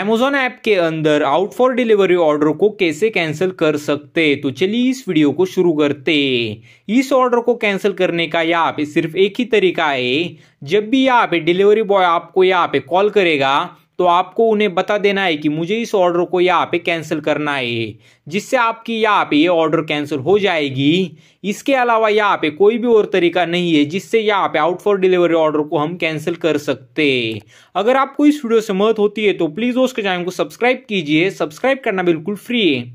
Amazon app के अंदर out for delivery order को कैसे कैंसिल कर सकते तो चलिए इस वीडियो को शुरू करते इस ऑर्डर को कैंसिल करने का यहाँ पे सिर्फ एक ही तरीका है जब भी यहाँ पे डिलीवरी बॉय आपको यहाँ पे कॉल करेगा तो आपको उन्हें बता देना है कि मुझे इस ऑर्डर को यहाँ पे कैंसिल करना है जिससे आपकी यहाँ पे ये ऑर्डर कैंसिल हो जाएगी इसके अलावा यहाँ पे कोई भी और तरीका नहीं है जिससे यहाँ पे आउट फॉर डिलीवरी ऑर्डर को हम कैंसिल कर सकते अगर आपको इस वीडियो से मदद होती है तो प्लीज़ उसके चैनल को सब्सक्राइब कीजिए सब्सक्राइब करना बिल्कुल फ्री है